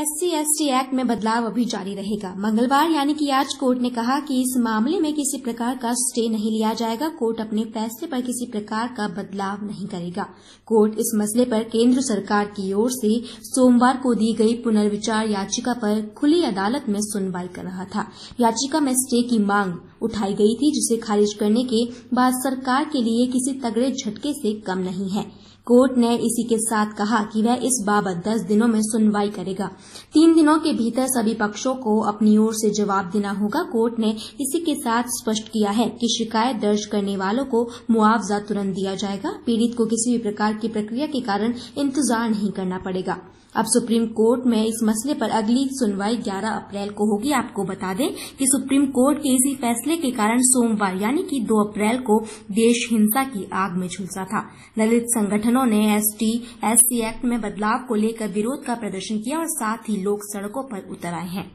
SC ST act में बदलाव अभी जारी रहेगा मंगलवार यानी कि आज कोर्ट ने कहा कि इस मामले में किसी प्रकार का स्टे नहीं लिया जाएगा कोर्ट अपने फैसले पर किसी प्रकार का बदलाव नहीं करेगा कोर्ट इस मसले पर केंद्र सरकार की ओर से सोमवार को दी गई पुनर्विचार याचिका पर खुली अदालत में सुनवाई कर रहा था याचिका में स्टे की मांग उठाई गई थी जिसे खारिज करने के बाद सरकार के लिए किसी तगड़े झटके से कम नहीं है कोर्ट ने इसी के साथ कहा कि वह इस बाबत दस दिनों में सुनवाई करेगा तीन दिनों के भीतर सभी पक्षों को अपनी ओर से जवाब देना होगा कोर्ट ने इसी के साथ स्पष्ट किया है कि शिकायत दर्ज करने वालों को मुआवजा तुरंत दिया जाएगा पीड़ित को किसी भी प्रकार की प्रक्रिया के कारण इंतजार नहीं करना पड़ेगा अब सुप्रीम कोर्ट में इस मसले पर अगली सुनवाई 11 अप्रैल को होगी आपको बता दें कि सुप्रीम कोर्ट के इसी फैसले फैसले के कारण सोमवार यानी कि 2 अप्रैल को देश हिंसा की आग में झुलसा था दलित संगठनों ने एसटी एससी एक्ट में बदलाव को लेकर विरोध का प्रदर्शन किया और साथ ही लोग सड़कों पर उतर आए हैं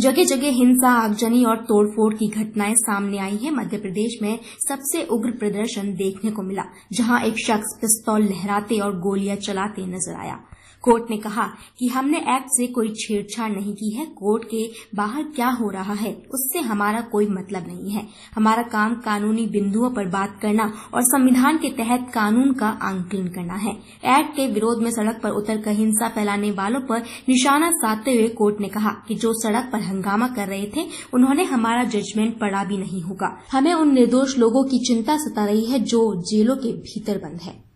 जगह जगह हिंसा आगजनी और तोड़फोड़ की घटनाएं सामने आई हैं मध्य प्रदेश में सबसे उग्र प्रदर्शन देखने को मिला जहां एक शख्स पिस्तौल लहराते और गोलियां चलाते नजर आया कोर्ट ने कहा कि हमने एक्ट से कोई छेड़छाड़ नहीं की है कोर्ट के बाहर क्या हो रहा है उससे हमारा कोई मतलब नहीं है हमारा काम कानूनी बिंदुओं पर बात करना और संविधान के तहत कानून का आंकलन करना है एक्ट के विरोध में सड़क पर कर हिंसा फैलाने वालों पर निशाना साधते हुए कोर्ट ने कहा कि जो सड़क पर हंगामा कर रहे थे उन्होंने हमारा जजमेंट पड़ा भी नहीं होगा हमें उन निर्दोष लोगों की चिंता सता रही है जो जेलों के भीतर बंद है